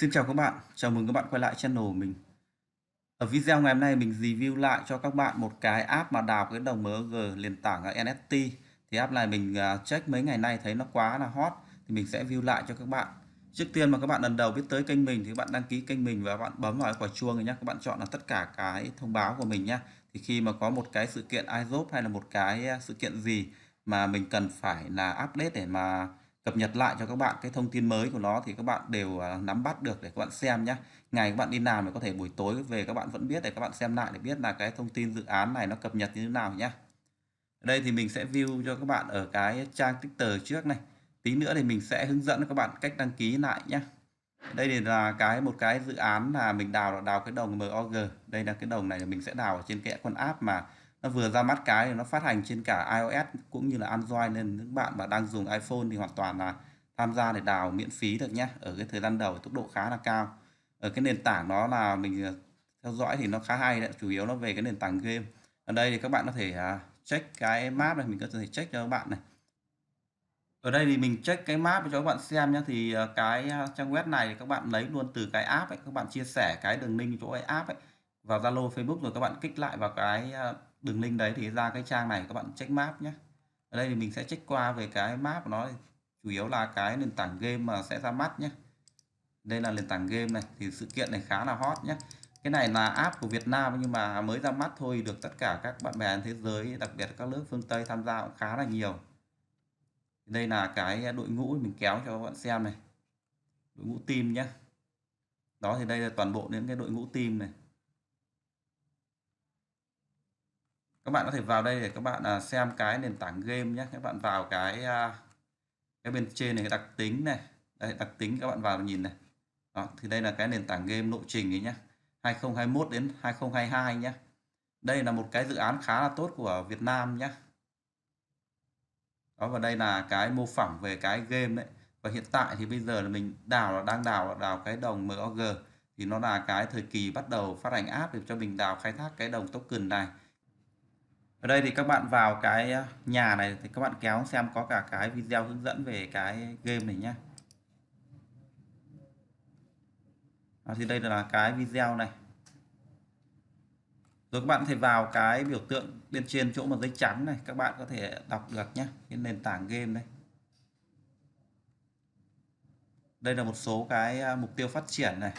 Xin chào các bạn, chào mừng các bạn quay lại channel của mình Ở video ngày hôm nay mình review lại cho các bạn một cái app mà đào cái đồng MG nền tảng NFT Thì app này mình à, check mấy ngày nay thấy nó quá là hot Thì mình sẽ view lại cho các bạn Trước tiên mà các bạn lần đầu biết tới kênh mình thì các bạn đăng ký kênh mình và các bạn bấm vào cái quả chuông này nhé Các bạn chọn là tất cả cái thông báo của mình nhé Thì khi mà có một cái sự kiện iZoop hay là một cái à, sự kiện gì mà mình cần phải là update để mà cập nhật lại cho các bạn cái thông tin mới của nó thì các bạn đều à, nắm bắt được để các bạn xem nhé ngày các bạn đi làm thì có thể buổi tối về các bạn vẫn biết để các bạn xem lại để biết là cái thông tin dự án này nó cập nhật như thế nào nhé đây thì mình sẽ view cho các bạn ở cái trang Twitter trước này tí nữa thì mình sẽ hướng dẫn các bạn cách đăng ký lại nhé đây là cái một cái dự án là mình đào đào cái đồng MOG đây là cái đồng này là mình sẽ đào ở trên cái con app mà nó vừa ra mắt cái thì nó phát hành trên cả iOS cũng như là Android nên những bạn mà đang dùng iPhone thì hoàn toàn là tham gia để đào miễn phí được nhé ở cái thời gian đầu tốc độ khá là cao ở cái nền tảng đó là mình ờ, theo dõi thì nó khá hay đấy chủ yếu nó về cái nền tảng game ở đây thì các bạn có thể à, check cái map này mình có thể check cho các bạn này ở đây thì mình check cái map cho các bạn xem nhé thì ờ, cái à, trang web này thì các bạn lấy luôn từ cái app ấy các bạn chia sẻ cái đường link chỗ cái app ấy vào Zalo Facebook rồi các bạn kích lại vào cái à, đường link đấy thì ra cái trang này các bạn check map nhé ở đây thì mình sẽ check qua về cái map của nó chủ yếu là cái nền tảng game mà sẽ ra mắt nhé đây là nền tảng game này thì sự kiện này khá là hot nhé cái này là app của Việt Nam nhưng mà mới ra mắt thôi được tất cả các bạn bè thế giới đặc biệt các nước phương Tây tham gia cũng khá là nhiều đây là cái đội ngũ mình kéo cho các bạn xem này đội ngũ team nhé đó thì đây là toàn bộ những cái đội ngũ team này các bạn có thể vào đây để các bạn à, xem cái nền tảng game nhé các bạn vào cái à, cái bên trên này cái đặc tính này đây, đặc tính các bạn vào nhìn này đó, thì đây là cái nền tảng game nội trình ấy nhé 2021 đến 2022 nhé đây là một cái dự án khá là tốt của Việt Nam nhé đó và đây là cái mô phỏng về cái game đấy và hiện tại thì bây giờ là mình đào là đang đào đào cái đồng MOG thì nó là cái thời kỳ bắt đầu phát hành app để cho mình đào khai thác cái đồng token này ở đây thì các bạn vào cái ờ, nhà này thì các bạn kéo xem có cả cái video hướng dẫn về cái game này nhé à, thì đây là cái video này rồi các bạn có thể vào cái biểu tượng bên trên chỗ mà giấy trắng này các bạn có thể đọc được nhé cái nền tảng game đây đây là một số cái ờ, mục tiêu phát triển này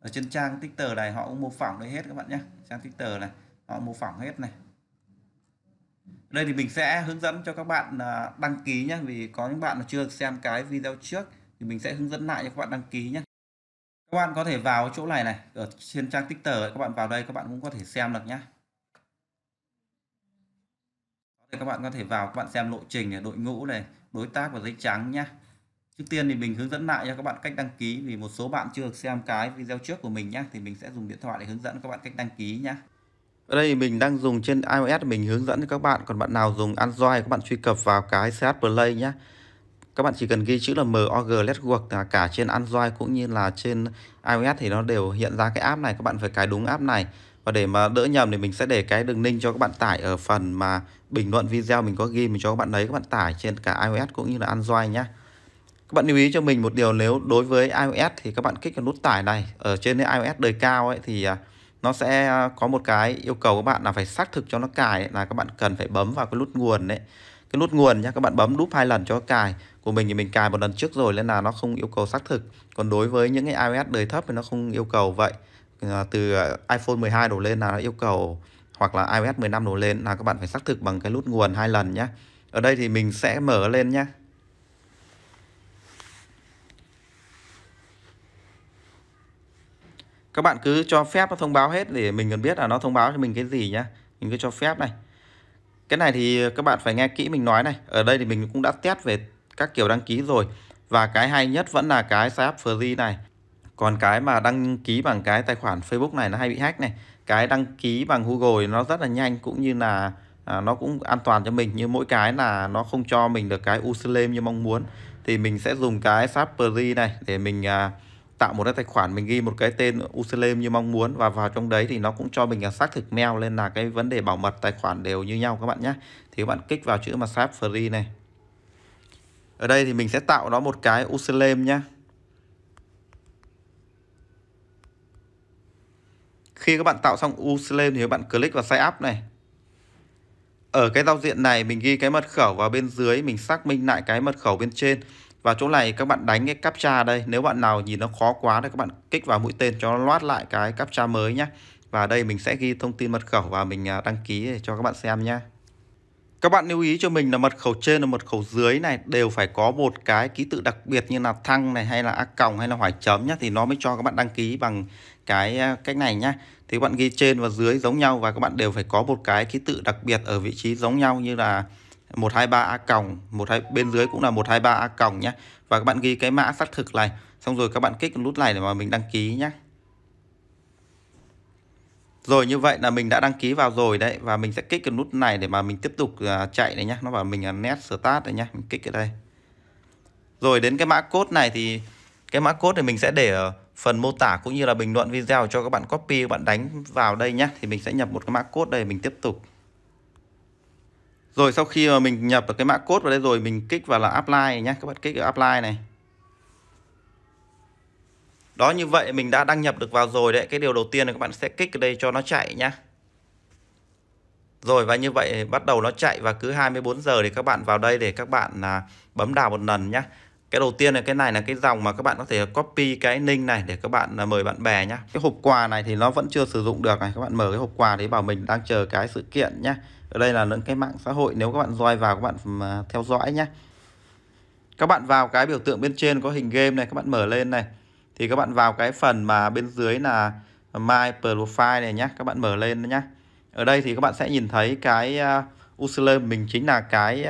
ở trên trang Twitter này họ cũng mô phỏng đây hết các bạn nhé trang Twitter này họ mô phỏng hết này đây thì mình sẽ hướng dẫn cho các bạn à, đăng ký nhé vì có những bạn mà chưa xem cái video trước thì mình sẽ hướng dẫn lại cho các bạn đăng ký nhé các bạn có thể vào chỗ này này ở trên trang tích các bạn vào đây các bạn cũng có thể xem được nhé các bạn có thể vào các bạn xem lộ trình này đội ngũ này đối tác và giấy trắng nhé trước tiên thì mình hướng dẫn lại cho các bạn cách đăng ký vì một số bạn chưa được xem cái video trước của mình nhé thì mình sẽ dùng điện thoại để hướng dẫn các bạn cách đăng ký nhé ở đây mình đang dùng trên iOS mình hướng dẫn cho các bạn Còn bạn nào dùng Android các bạn truy cập vào cái CH Play nhé Các bạn chỉ cần ghi chữ là MOG Network là cả trên Android cũng như là trên iOS thì nó đều hiện ra cái app này Các bạn phải cài đúng app này Và để mà đỡ nhầm thì mình sẽ để cái đường link cho các bạn tải ở phần mà bình luận video mình có ghi mình cho các bạn đấy. các bạn tải trên cả iOS cũng như là Android nhé các bạn lưu ý cho mình một điều nếu đối với iOS thì các bạn kích vào nút tải này ở trên iOS đời cao ấy thì à, nó sẽ à, có một cái yêu cầu các bạn là phải xác thực cho nó cài là các bạn cần phải bấm vào cái nút nguồn đấy cái nút nguồn nhá các bạn bấm đúp hai lần cho cài của mình thì mình cài một lần trước rồi nên là nó không yêu cầu xác thực còn đối với những cái iOS đời thấp thì nó không yêu cầu vậy ờ, từ à, iPhone 12 đổ lên là nó yêu cầu hoặc là iOS 15 đổ lên là các bạn phải xác thực bằng cái nút nguồn hai lần nhá. ở đây thì mình sẽ mở lên nhá. các bạn cứ cho phép nó thông báo hết để mình cần biết là nó thông báo cho mình cái gì nhá mình cứ cho phép này cái này thì các bạn phải nghe kỹ mình nói này ở đây thì mình cũng đã test về các kiểu đăng ký rồi và cái hay nhất vẫn là cái setup free này còn cái mà đăng ký bằng cái tài khoản Facebook này nó hay bị hack này cái đăng ký bằng Google nó rất là nhanh cũng như là à, nó cũng an toàn cho mình nhưng mỗi cái là nó không cho mình được cái userlame như mong muốn thì mình sẽ dùng cái Sapri này để mình à, tạo một cái tài khoản mình ghi một cái tên username như mong muốn và vào trong đấy thì nó cũng cho mình là xác thực mail lên là cái vấn đề bảo mật tài khoản đều như nhau các bạn nhé thì các bạn kích vào chữ mà sáp free này ở đây thì mình sẽ tạo nó một cái username nhé khi các bạn tạo xong username thì các bạn click vào sign up này ở cái giao diện này mình ghi cái mật khẩu vào bên dưới mình xác minh lại cái mật khẩu bên trên và chỗ này các bạn đánh cái captcha đây nếu bạn nào nhìn nó khó quá thì các bạn kích vào mũi tên cho nó loát lại cái captcha mới nhé và đây mình sẽ ghi thông tin mật khẩu và mình à, đăng ký để cho các bạn xem nhé các bạn lưu ý cho mình là mật khẩu trên và mật khẩu dưới này đều phải có một cái ký tự đặc biệt như là thăng này hay là a còng hay là hỏi chấm nhé thì nó mới cho các bạn đăng ký bằng cái à, cách này nhá. Thì các bạn ghi trên và dưới giống nhau và các bạn đều phải có một cái ký tự đặc biệt ở vị trí giống nhau như là 123 a còng một hai bên dưới cũng là 123 a còng nhé và các bạn ghi cái mã xác thực này xong rồi các bạn kích nút này để mà mình đăng ký nhé rồi như vậy là mình đã đăng ký vào rồi đấy và mình sẽ kích cái nút này để mà mình tiếp tục à, chạy này nhé nó bảo mình là net start đấy nhé mình kích ở đây rồi đến cái mã code này thì cái mã code thì mình sẽ để ở phần mô tả cũng như là bình luận video cho các bạn copy các bạn đánh vào đây nhé thì mình sẽ nhập một cái mã code đây mình tiếp tục rồi sau khi mà mình nhập được cái mã code vào đây rồi mình kích vào là apply nhé. Các bạn kích ở apply này. Đó như vậy mình đã đăng nhập được vào rồi đấy. Cái điều đầu tiên là các bạn sẽ kích ở đây cho nó chạy nhé. Rồi và như vậy bắt đầu nó chạy và cứ 24 giờ thì các bạn vào đây để các bạn à, bấm đào một lần nhé. Cái đầu tiên là cái này là cái dòng mà các bạn có thể copy cái link này để các bạn à, mời bạn bè nhá. Cái hộp quà này thì nó vẫn chưa sử dụng được này. Các bạn mở cái hộp quà đấy bảo mình đang chờ cái sự kiện nhá ở đây là những cái mạng xã hội nếu các bạn roi vào các bạn à, theo dõi nhé các bạn vào cái biểu tượng bên trên có hình game này các bạn mở lên này thì các bạn vào cái phần mà bên dưới là my profile này nhé các bạn mở lên nhé ở đây thì các bạn sẽ nhìn thấy cái à, username mình chính là cái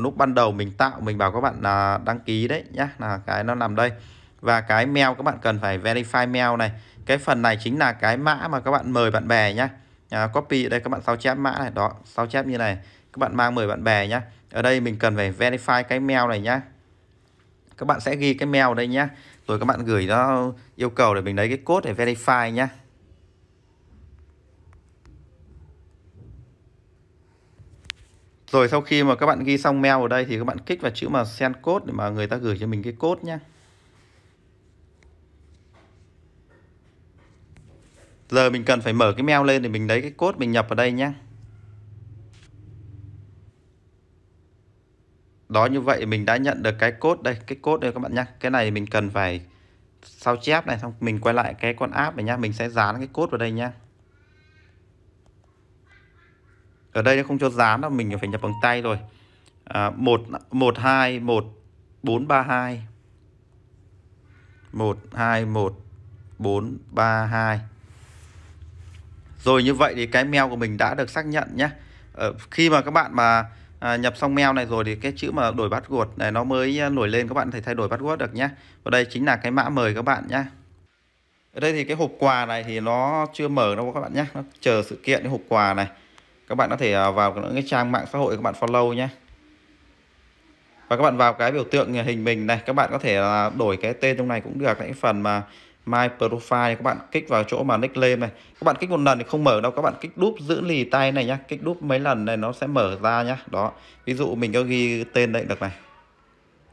nút à, ban đầu mình tạo mình bảo các bạn là đăng ký đấy nhé là cái nó nằm đây và cái mail các bạn cần phải verify mail này cái phần này chính là cái mã mà các bạn mời bạn bè nhé à, copy ở đây các bạn sao chép mã này đó sao chép như này các bạn mang 10 bạn bè nhé ở đây mình cần phải verify cái mail này nhá các bạn sẽ ghi cái mail ở đây nhá rồi các bạn gửi nó yêu cầu để mình lấy cái code để verify nhá rồi sau khi mà các bạn ghi xong mail ở đây thì các bạn kích vào chữ mà send code để mà người ta gửi cho mình cái code nhá giờ mình cần phải mở cái mail lên thì mình lấy cái cốt mình nhập vào đây nhé đó như vậy mình đã nhận được cái cốt đây cái cốt đây các bạn nhé cái này mình cần phải sao chép này xong mình quay lại cái con app này nhá mình sẽ dán cái cốt vào đây nhá ở đây nó không cho dán đâu mình phải nhập bằng tay rồi à, một một hai một bốn ba hai một hai một bốn ba hai rồi như vậy thì cái mail của mình đã được xác nhận nhé ờ, Khi mà các bạn mà à, nhập xong mail này rồi thì cái chữ mà đổi password này nó mới à, nổi lên các bạn thể thay đổi password được nhé Và đây chính là cái mã mời các bạn nhé Ở đây thì cái hộp quà này thì nó chưa mở đâu các bạn nhé Nó chờ sự kiện cái hộp quà này Các bạn có thể à, vào những cái trang mạng xã hội các bạn follow nhé và các bạn vào cái biểu tượng hình mình này các bạn có thể đổi cái tên trong này cũng được cái phần mà My Profile các bạn kích vào chỗ mà nickname này các bạn kích một lần thì không mở đâu các bạn kích đúp giữ lì tay này nhá kích đúp mấy lần này nó sẽ mở ra nhá đó ví dụ mình có ghi tên đây được này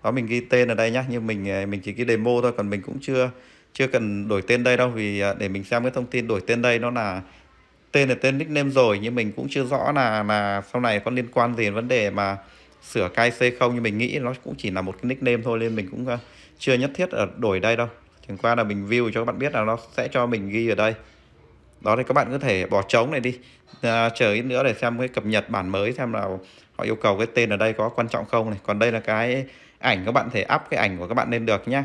đó mình ghi tên ở đây nhá nhưng mình à, mình chỉ ghi demo thôi còn mình cũng chưa chưa cần đổi tên đây đâu vì à, để mình xem cái thông tin đổi tên đây nó là tên là tên nickname rồi nhưng mình cũng chưa rõ là là sau này có liên quan gì đến vấn đề mà sửa KC không nhưng mình nghĩ nó cũng chỉ là một cái nickname thôi nên mình cũng à, chưa nhất thiết ở đổi đây đâu chẳng qua là mình view cho các bạn biết là nó sẽ cho mình ghi ở đây đó thì các bạn có thể bỏ trống này đi à, chờ ít nữa để xem cái cập nhật bản mới xem là họ yêu cầu cái tên ở đây có quan trọng không này còn đây là cái ảnh các bạn thể up cái ảnh của các bạn lên được nhé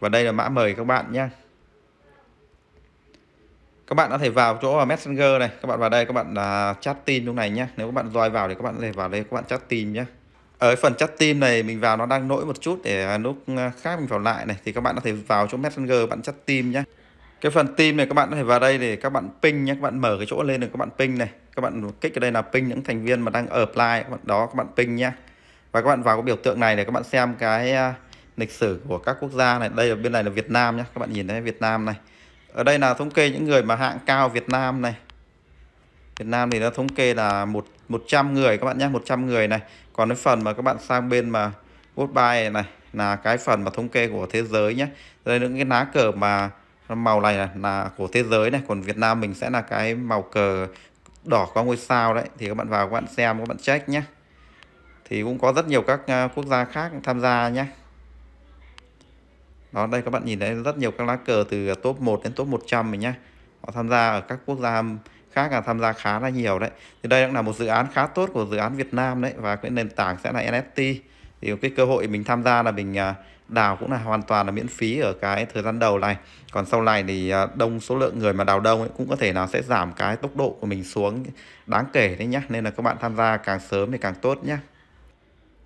và đây là mã mời các bạn nhé các bạn có thể vào chỗ messenger này các bạn vào đây các bạn là chat tin lúc này nhé nếu các bạn roi vào thì các bạn có thể vào đây các bạn chat tin nhé ở phần chat team này mình vào nó đang lỗi một chút để lúc khác mình vào lại này thì các bạn có thể vào chỗ messenger bạn chat team nhé cái phần team này các bạn có thể vào đây để các bạn ping nhé các bạn mở cái chỗ lên được các bạn ping này các bạn kích ở đây là ping những thành viên mà đang ở apply các bạn đó các bạn ping nhé và các bạn vào cái biểu tượng này để các bạn xem cái lịch sử của các quốc gia này đây ở bên này là Việt Nam nhé các bạn nhìn thấy Việt Nam này ở đây là thống kê những người mà hạng cao Việt Nam này Việt Nam thì nó thống kê là một 100 người các bạn nhé 100 người này còn cái phần mà các bạn sang bên mà goodbye này là cái phần mà thống kê của thế giới nhé đây những cái lá cờ mà màu này là, là của thế giới này còn Việt Nam mình sẽ là cái màu cờ đỏ có ngôi sao đấy thì các bạn vào các bạn xem các bạn check nhé thì cũng có rất nhiều các à, quốc gia khác tham gia nhé đó đây các bạn nhìn thấy rất nhiều các lá cờ từ top 1 đến top 100 mình nhé họ tham gia ở các quốc gia khác là tham gia khá là nhiều đấy thì đây cũng là một dự án khá tốt của dự án Việt Nam đấy và cái nền tảng sẽ là NFT thì cái cơ hội mình tham gia là mình à, đào cũng là hoàn toàn là miễn phí ở cái thời gian đầu này còn sau này thì à, đông số lượng người mà đào đông ấy cũng có thể là sẽ giảm cái tốc độ của mình xuống đáng kể đấy nhá nên là các bạn tham gia càng sớm thì càng tốt nhá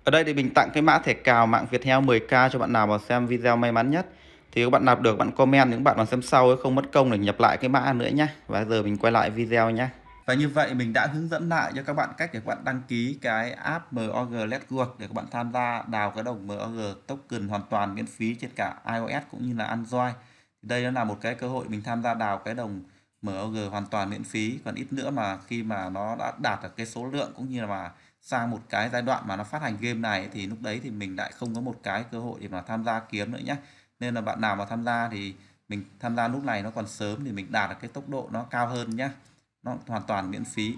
ở đây thì mình tặng cái mã thẻ cào mạng Viettel 10k cho bạn nào mà xem video may mắn nhất thì các bạn nạp được bạn comment những bạn còn xem sau ấy, không mất công để nhập lại cái mã nữa nhé và giờ mình quay lại video nhé và như vậy mình đã hướng dẫn lại cho các bạn cách để các bạn đăng ký cái app MOG Network để các bạn tham gia đào cái đồng MOG token hoàn toàn miễn phí trên cả iOS cũng như là Android. Đây nó là một cái cơ hội mình tham gia đào cái đồng MOG hoàn toàn miễn phí còn ít nữa mà khi mà nó đã đạt được cái số lượng cũng như là mà sang một cái giai đoạn mà nó phát hành game này thì lúc đấy thì mình lại không có một cái cơ hội để mà tham gia kiếm nữa nhé nên là bạn nào mà tham gia thì mình tham gia lúc này nó còn sớm thì mình đạt được cái tốc độ nó cao hơn nhé nó hoàn toàn miễn phí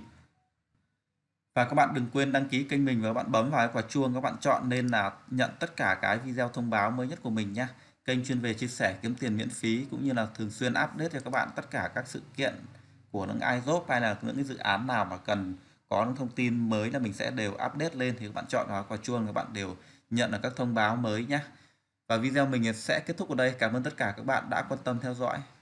và các bạn đừng quên đăng ký kênh mình và các bạn bấm vào cái quả chuông các bạn chọn nên là nhận tất cả cái video thông báo mới nhất của mình nhé kênh chuyên về chia sẻ kiếm tiền miễn phí cũng như là thường xuyên update cho các bạn tất cả các sự kiện của những iZoop hay là những cái dự án nào mà cần có những thông tin mới là mình sẽ đều update lên thì các bạn chọn vào quả chuông các bạn đều nhận được các thông báo mới nhé và video mình sẽ kết thúc ở đây cảm ơn tất cả các bạn đã quan tâm theo dõi